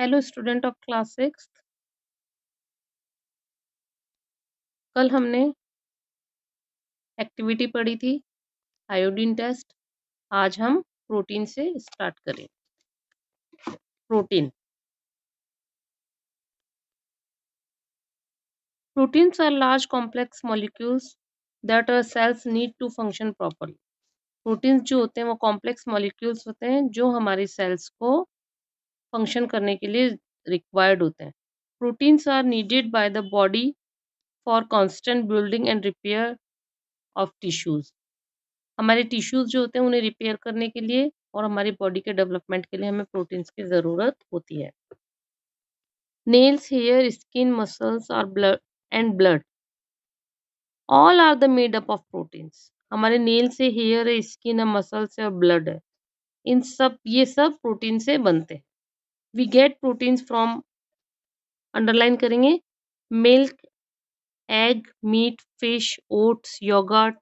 Hello student of class six कल हमने activity पढ़ी थी आयोडीन टेस्ट आज हम प्रोटीन से स्टार्ट करें protein proteins are large complex molecules that are cells need to function properly proteins जो होते हैं वो कॉम्प्लेक्स मॉलिक्यूल्स होते हैं जो हमारी सेल्स को फंक्शन करने के लिए रिक्वायर्ड होते हैं proteins are needed by the body for constant building and repair of tissues हमारे टिश्यूज़ जो होते हैं उन्हें रिपेयर करने के लिए और हमारी बॉडी के डेवलपमेंट के लिए हमें प्रोटीन्स की ज़रूरत होती है नेल्स हेयर स्किन मसल्स और blood and blood all are the made up of proteins हमारे नेल से हेयर है स्किन है मसल्स है और ब्लड है इन सब ये सब प्रोटीन से बनते हैं we get proteins from underline करेंगे milk egg meat fish oats yoghurt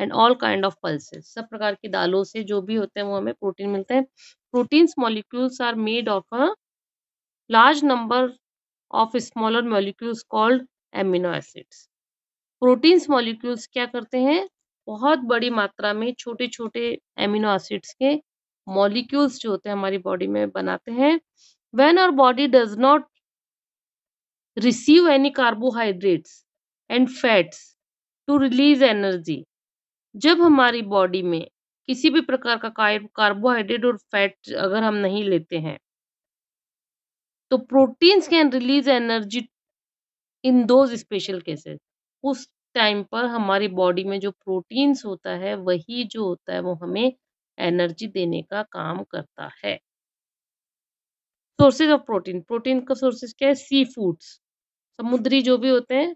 and all kind of pulses सब प्रकार की दालों से जो भी होते हैं वो हमें प्रोटीन मिलते हैं proteins molecules are made of a large number of smaller molecules called amino acids proteins molecules क्या करते हैं बहुत बड़ी मात्रा में छोटे छोटे एमिनो एसिड्स के मॉलिक्यूल्स जो होते हैं हमारी बॉडी में बनाते हैं when our body does not receive any carbohydrates and fats to release energy जब हमारी बॉडी में किसी भी प्रकार का कार्बोहाइड्रेट और फैट अगर हम नहीं लेते हैं तो proteins can release energy in those special cases उस टाइम पर हमारी बॉडी में जो प्रोटीन्स होता है वही जो होता है वो हमें एनर्जी देने का काम करता है सोर्सेज ऑफ प्रोटीन प्रोटीन का सोर्सेज क्या है सी फूड्स समुद्री जो भी होते हैं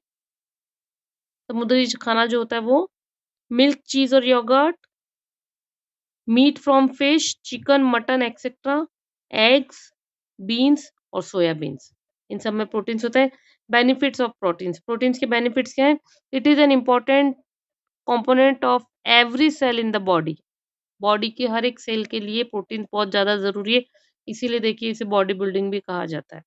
समुद्री खाना जो होता है वो मिल्क चीज और yogurt meat from fish chicken mutton etcetera eggs beans और सोया बीन्स इन सब में प्रोटीन्स होते हैं बेनिफिट्स ऑफ प्रोटीन्स प्रोटीन्स के बेनिफिट्स क्या हैं it is an important component of every cell in the body body के हर एक सेल के लिए प्रोटीन बहुत ज़्यादा ज़रूरी है इसीलिए देखिए इसे बॉडी बिल्डिंग भी कहा जाता है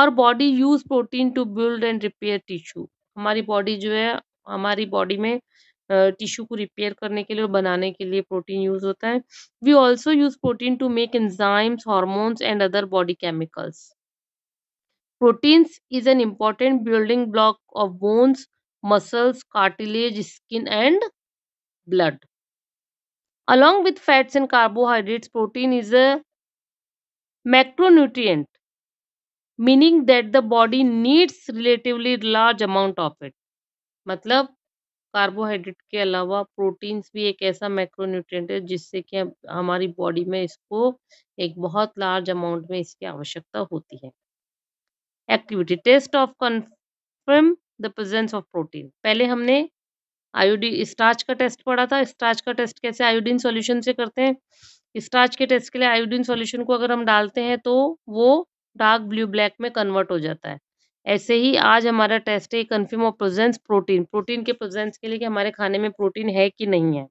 और body use protein to build and repair tissue हमारी बॉडी जो है हमारी बॉडी में टिश्यू को रिपेयर करने के लिए और बनाने के लिए प्रोटीन यूज होता है we also use protein to make enzymes hormones and other body chemicals proteins is an important building block of bones muscles cartilage skin and blood along with fats and carbohydrates protein is a macronutrient meaning that the body needs relatively large amount of it मतलब carbohydrate के अलावा proteins भी एक ऐसा macronutrient है जिससे कि हमारी बॉडी में इसको एक बहुत लार्ज अमाउंट में इसकी आवश्यकता होती है activity test of confirm the presence of protein पहले हमने आयोडी स्टार्च का टेस्ट पढ़ा था स्टार्च का टेस्ट कैसे आयोडीन सॉल्यूशन से करते हैं स्टार्च के टेस्ट के लिए आयोडीन सॉल्यूशन को अगर हम डालते हैं तो वो डार्क ब्लू ब्लैक में कन्वर्ट हो जाता है ऐसे ही आज हमारा टेस्ट है confirm of presence protein protein के प्रेजेंस के लिए कि हमारे खाने में प्रोटीन है कि नहीं है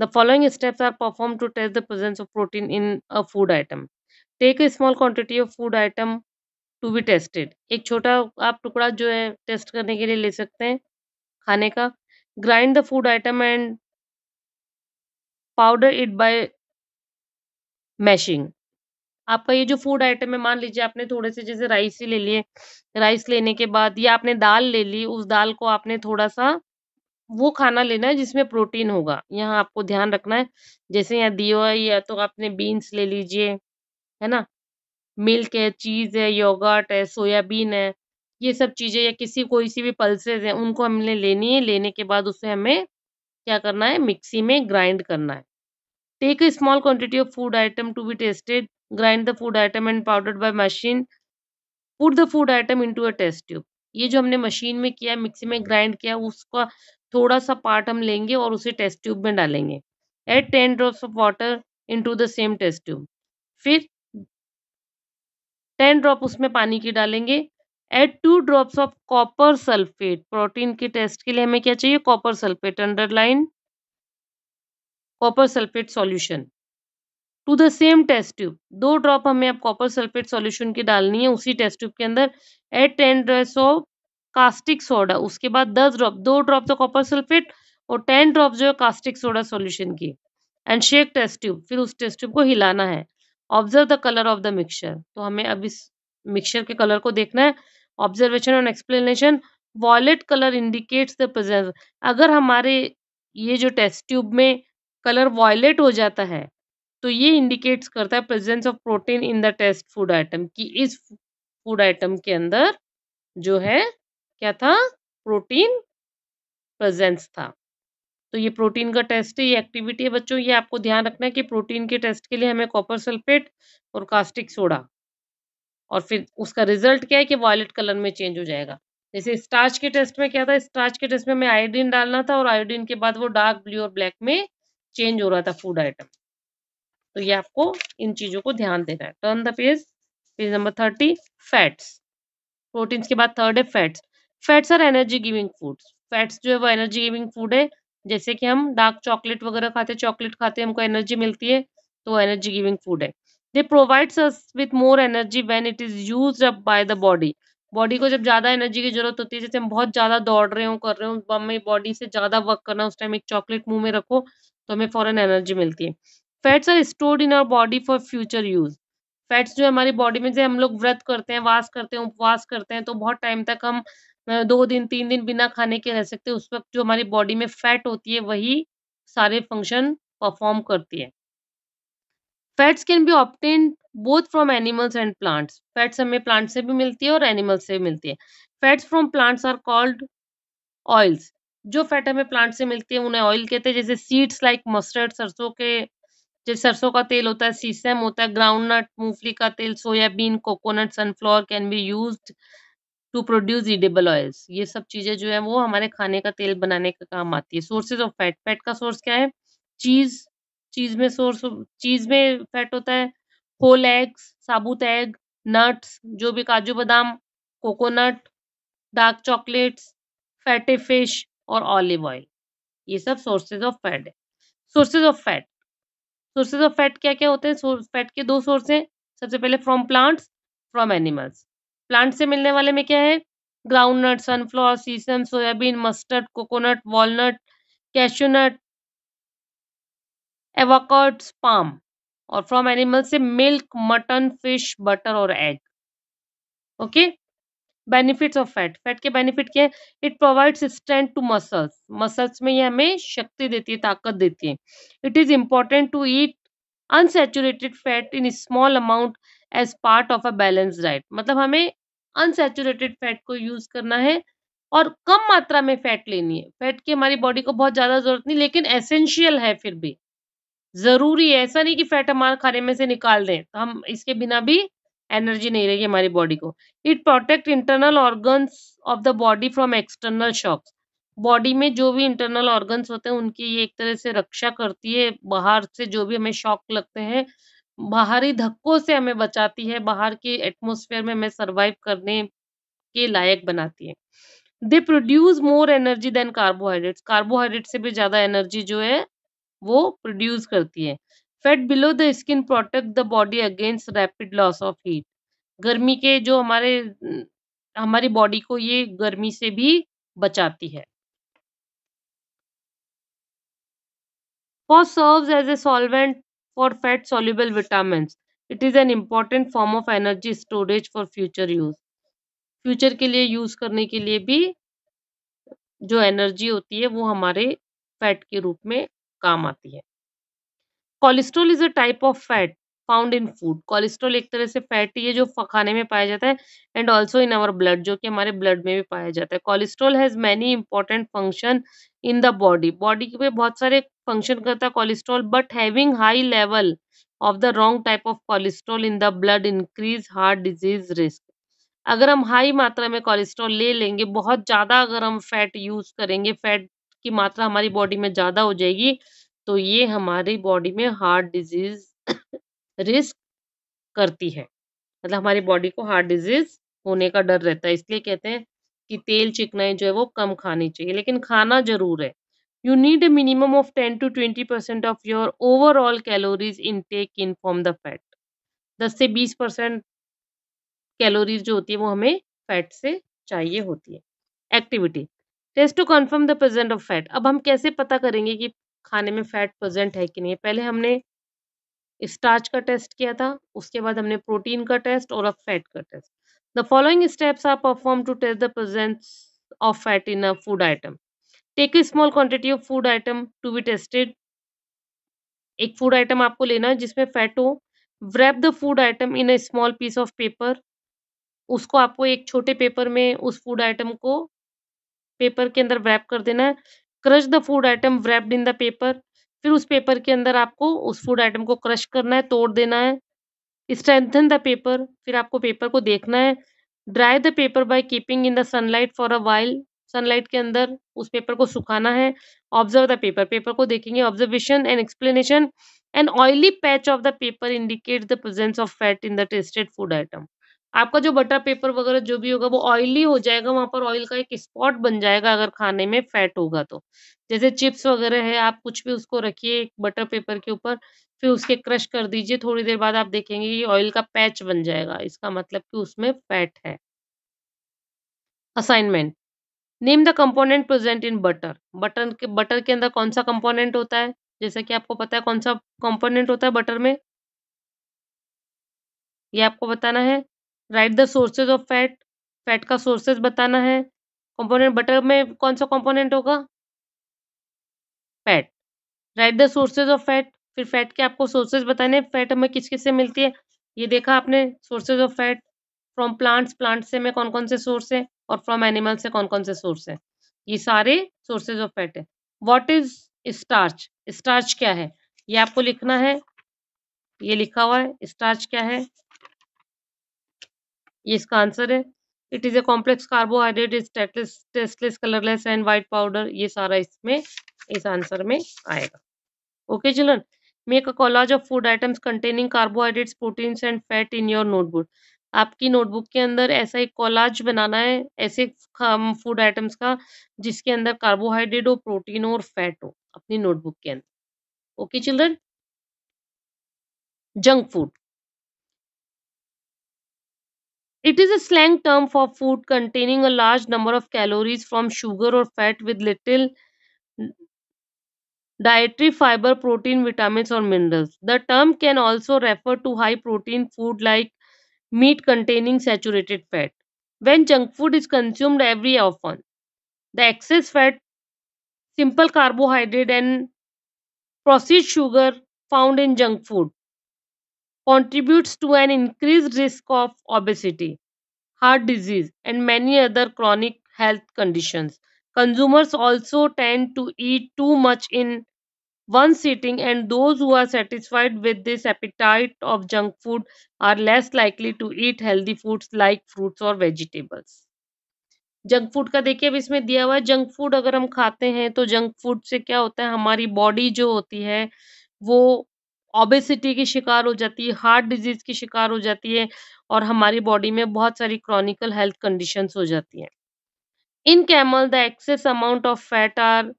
the following steps are perform to test the presence of protein in a food item take a small quantity of food item to be tested एक छोटा आप टुकड़ा जो है टेस्ट करने के लिए ले सकते हैं खाने का grind the food item and powder it by mashing आपका ये जो फूड आइटम है मान लीजिए आपने थोड़े से जैसे राइस ही ले लिए राइस लेने के बाद या आपने दाल ले ली उस दाल को आपने थोड़ा सा वो खाना लेना है जिसमें प्रोटीन होगा यहाँ आपको ध्यान रखना है जैसे यहाँ दियो है या तो आपने बीन्स ले लीजिए है ना मिल्क है चीज़ है योगर्ट है सोयाबीन है ये सब चीज़ें या किसी कोई सी भी पल्सेज हैं उनको हमने लेनी है लेने के बाद उसे हमें क्या करना है मिक्सी में ग्राइंड करना है take a small quantity of food item to be tested grind the food item and powder by machine put the food item to a test tube ये जो हमने मशीन में किया मिक्सी में ग्राइंड किया उसका थोड़ा सा पार्ट हम लेंगे और उसे टेस्ट ट्यूब में डालेंगे add ten drops of water into the same test tube फिर टेन ड्रॉप उसमें पानी की डालेंगे add two drops of copper sulphate protein के टेस्ट के लिए हमें क्या चाहिए copper sulphate underline copper sulphate solution to the same test tube दो ड्रॉप हमें अब कॉपर सल्फेट सॉल्यूशन की डालनी है उसी टेस्ट ट्यूब के अंदर add ten drops of caustic soda उसके बाद दस ड्रॉप दो ड्रॉप तो कॉपर सल्फेट और टेन ड्रॉप जो है कास्टिक सोडा सॉल्यूशन की एंड शेक टेस्ट ट्यूब फिर उस टेस्ट ट्यूब को हिलाना है observe the colour of the mixture तो हमें अब इस मिक्सचर के कलर को देखना है ऑब्जर्वेशन और explanation violet colour indicates the presence अगर हमारे ये जो टेस्ट ट्यूब में कलर वॉयलेट हो जाता है तो ये इंडिकेट्स करता है presence of protein in the test food item कि इस फूड आइटम के अंदर जो है क्या था प्रोटीन प्रेजेंस था तो ये प्रोटीन का टेस्ट है ये एक्टिविटी है बच्चों ये आपको ध्यान रखना है कि प्रोटीन के टेस्ट के लिए हमें कॉपर सल्फेट और कास्टिक सोडा और फिर उसका रिजल्ट क्या है कि वॉयलेट कलर में चेंज हो जाएगा जैसे स्टार्च के टेस्ट में क्या था स्टार्च के टेस्ट में हमें आयोडीन डालना था और आयोडीन के बाद वो डार्क ब्लू और ब्लैक में चेंज हो रहा था फूड आइटम तो ये आपको इन चीजों को ध्यान देना है turn the page page number thirty fats proteins के बाद थर्ड है fats fats are energy giving foods fats जो है वो एनर्जी गिविंग फूड है जैसे कि हम डार्क चॉकलेट वगैरह खाते चॉकलेट खाते हमको एनर्जी मिलती है तो एनर्जी गिविंग फूड है they provides us with more energy when it is use up by the body body को जब ज्यादा एनर्जी की जरूरत होती है जैसे हम बहुत ज्यादा दौड़ रहे हो कर रहे हो तो हमें बॉडी से ज्यादा वर्क करना उस टाइम एक चॉकलेट मुंह में रखो तो हमें फॉरन एनर्जी मिलती है fats are stored in our body for future use fats जो हमारी बॉडी में से हम लोग व्रत करते हैं वास करते हैं उपवास करते हैं तो बहुत टाइम तक हम दो दिन तीन दिन बिना खाने के रह सकते हैं उस वक्त जो हमारी बॉडी में फैट होती है वही सारे फंक्शन परफॉर्म करती है fats can be obtain both from animals and plants fats हमें प्लांट से भी मिलती है और एनिमल से भी मिलती है fats from plants are called oils जो फैट हमें प्लांट से मिलती है उन्हें ऑयल कहते हैं जैसे सीड्स लाइक मस्टर्ड सरसों के जैसे सरसों का तेल होता है सीसम होता है ग्राउंड नट मूंगफली का तेल soybean coconut sunflower can be use to produce edible oils ये सब चीजें जो है वो हमारे खाने का तेल बनाने का काम आती है सोर्सेज ऑफ फैट फैट का सोर्स क्या है चीज चीज में सोर्स चीज में फैट होता है होल एग्स साबुत एग नट्स जो भी काजू बादाम coconut dark chocolates fatty fish और ऑलिव ऑयल ये सब सोर्सेज ऑफ फैट है sources of fat sources of fat क्या क्या होते हैं फैट के दो सोर्स हैं सबसे पहले from plants from animals plant से मिलने वाले में क्या है groundnut sunflower sesame soybean mustard coconut walnut cashew nut avocado spam और फ्रॉम एनिमल से मिल्क मटन फिश बटर और egg okay benefits of fat fat के बेनिफिट क्या है it provides strength to muscles muscles में ये हमें शक्ति देती है ताकत देती है it is important to eat unsaturated fat in small amount as part of a balance diet मतलब हमें अनसेचुरेटेड फैट को यूज करना है और कम मात्रा में फैट लेनी है फैट की हमारी बॉडी को बहुत ज्यादा जरूरत नहीं लेकिन एसेंशियल है फिर भी ज़रूरी है ऐसा नहीं कि फैट हमारे खाने में से निकाल दें तो हम इसके बिना भी एनर्जी नहीं रहेगी हमारी बॉडी को it protect internal organs of the body from external shocks body में जो भी इंटरनल ऑर्गन्स होते हैं उनकी ये एक तरह से रक्षा करती है बाहर से जो भी हमें शॉक लगते हैं बाहरी धक्कों से हमें बचाती है बाहर के एटमोसफेयर में हमें सर्वाइव करने के लायक बनाती है they produce more energy than carbohydrates carbohydrate से भी ज़्यादा एनर्जी जो है वो प्रोड्यूस करती है fat below the skin protect the body against rapid loss of heat गर्मी के जो हमारे हमारी बॉडी को ये गर्मी से भी बचाती है for serve as a solvent for fat soluble vitamin it is an important form of energy storage for future use future के लिए यूज करने के लिए भी जो एनर्जी होती है वो हमारे फैट के रूप में काम आती है cholesterol is a type of fat found in food cholesterol एक तरह से फैट ही है जो खाने में पाया जाता है and also in our blood जो कि हमारे ब्लड में भी पाया जाता है cholesterol has many important function in the body body के बहुत सारे फंक्शन करता है cholesterol but having high level of the wrong type of cholesterol in the blood increase heart disease risk अगर हम हाई मात्रा में कोलेस्ट्रॉल ले लेंगे बहुत ज़्यादा अगर हम फैट यूज़ करेंगे फैट की मात्रा हमारी बॉडी में ज़्यादा हो जाएगी तो ये हमारी बॉडी में हार्ट डिजीज रिस्क करती है मतलब हमारी बॉडी को हार्ट डिजीज होने का डर रहता है इसलिए कहते हैं कि तेल चिकनाई जो है वो कम खानी चाहिए लेकिन खाना जरूर है you need a ten to twenty percent of your overall calories intake in form the fat दस से बीस परसेंट कैलोरीज जो होती है वो हमें फैट से चाहिए होती है activity test to confirm the present of fat अब हम कैसे पता करेंगे कि खाने में फैट प्रेजेंट है कि नहीं पहले हमने स्टार्च का टेस्ट किया था उसके बाद हमने प्रोटीन का टेस्ट और अब फैट का test the following steps are perform to test the presence of fat in a food item take a small quantity of food item to be tested एक फूड आइटम आपको लेना है जिसमें fat हो wrap the food item in a small piece of paper उसको आपको एक छोटे पेपर में उस फूड आइटम को पेपर के अंदर व्रैप कर देना है crush the food item wrapped in the paper फिर उस पेपर के अंदर आपको उस फूड आइटम को क्रश करना है तोड़ देना है स्ट्रेंथन द पेपर फिर आपको पेपर को देखना है dry the paper by keeping in the sunlight for a while sunlight के अंदर उस पेपर को सुखाना है ऑब्जर्व द पेपर पेपर को देखेंगे observation and explanation and oily patch of the paper indicate the presence of fat in the tested food item आपका जो बटर पेपर वगैरह जो भी होगा वो ऑयली हो जाएगा वहां पर ऑयल का एक स्पॉट बन जाएगा अगर खाने में फैट होगा तो जैसे चिप्स वगैरह है आप कुछ भी उसको रखिए बटर पेपर के ऊपर फिर उसके क्रश कर दीजिए थोड़ी देर बाद आप देखेंगे कि ऑयल का पैच बन जाएगा इसका मतलब कि उसमें फैट है assignment name the component present in butter butter के बटर के अंदर कौन सा कंपोनेंट होता है जैसा कि आपको पता है कौन सा कंपोनेंट होता है बटर में ये आपको बताना है write the sources of fat fat का सोर्सेज बताना है कंपोनेंट बटर में कौन सा कंपोनेंट होगा fat write the sources of fat फिर फैट के आपको सोर्सेज बताने फैट हमें किस किस से मिलती है ये देखा आपने sources of fat from plants plants से में कौन कौन से सोर्स है और फ्रॉम एनिमल से कौन कौन से सोर्स है ये सारे सोर्सेज ऑफ फैट है वॉट इज स्टार्च स्टार्च क्या है ये आपको लिखना है ये लिखा हुआ है स्टार्च क्या है ये इसका आंसर है it is a complex carbohydrate is tasteless colourless and white powder ये सारा इसमें इस आंसर में आएगा okay children make a collage of food items containing carbohydrates proteins and fat in your notebook आपकी नोटबुक के अंदर ऐसा एक कॉलाज बनाना है ऐसे फूड आइटम्स का जिसके अंदर कार्बोहाइड्रेट हो प्रोटीन हो और फैट हो अपनी नोटबुक के अंदर okay children junk food It is a slang term for food containing a large number of calories from sugar or fat with little dietary fiber, protein, vitamins, or minerals. The term can also refer to high protein food like meat containing saturated fat. When junk food is consumed every often, the excess fat, simple carbohydrate, and processed sugar found in junk food contributes to an increased risk of obesity, heart disease, and many other chronic health conditions. Consumers also tend to eat too much in one sitting, and those who are satisfied with this appetite of junk food are less likely to eat healthy foods like fruits or vegetables. Junk food का देखिए अब इसमें दिया हुआ है junk food अगर हम खाते हैं तो जंक फूड से क्या होता है हमारी बॉडी जो होती है वो ओबेसिटी की शिकार हो जाती है हार्ट डिजीज की शिकार हो जाती है और हमारी बॉडी में बहुत सारी क्रॉनिकल हेल्थ कंडीशन हो जाती है in camel the excess amount of fat are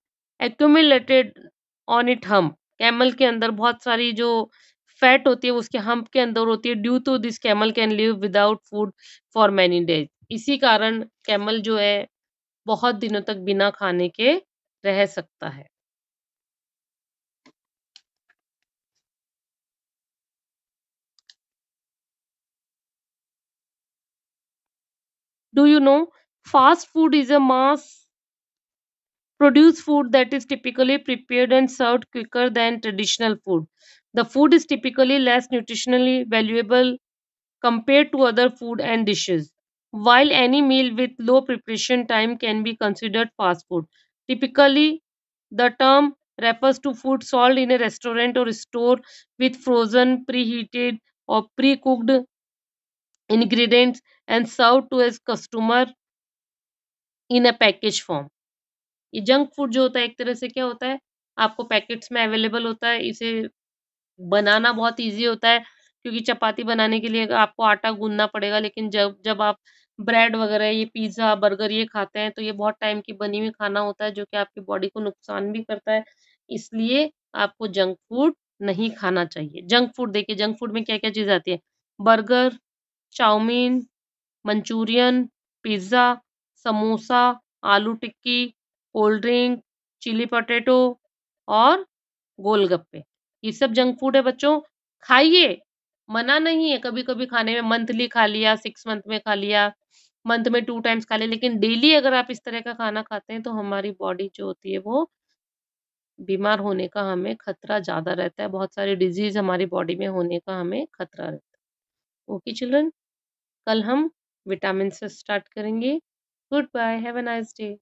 accumulated on it hump camel के अंदर बहुत सारी जो फैट होती है उसके हम्प के अंदर होती है due to this camel can live without food for many days इसी कारण कैमल जो है बहुत दिनों तक बिना खाने के रह सकता है do you know fast food is a mass produced food that is typically prepared and served quicker than traditional food the food is typically less nutritionally valuable compared to other food and dishes while any meal with low preparation time can be considered fast food typically the term refers to food sold in a restaurant or store with frozen preheated or pre-cooked ingredients and served to his customer in a package form ये junk food जो होता है एक तरह से क्या होता है आपको पैकेट्स में अवेलेबल होता है इसे बनाना बहुत easy होता है क्योंकि चपाती बनाने के लिए आपको आटा गूंदना पड़ेगा लेकिन जब जब आप ब्रेड वगैरह ये पिज्ज़ा बर्गर ये खाते हैं तो ये बहुत टाइम की बनी हुई खाना होता है जो कि आपकी बॉडी को नुकसान भी करता है इसलिए आपको जंक फूड नहीं खाना चाहिए जंक फूड देखिए जंक फूड में क्या क्या चीज़ आती है burger chow mein manchurian pizza samosa aloo tikki cold drink chilli potato और गोलगप्पे ये सब जंक फूड है बच्चों खाइए मना नहीं है कभी कभी खाने में मंथली खा लिया सिक्स मंथ में खा लिया मंथ में टू टाइम्स खा लिया लेकिन डेली अगर आप इस तरह का खाना खाते हैं तो हमारी बॉडी जो होती है वो बीमार होने का हमें खतरा ज़्यादा रहता है बहुत सारी डिजीज हमारी बॉडी में होने का हमें खतरा रहता है ओके चिल्ड्रन कल हम विटामिन से स्टार्ट करेंगे goodbye have a nice day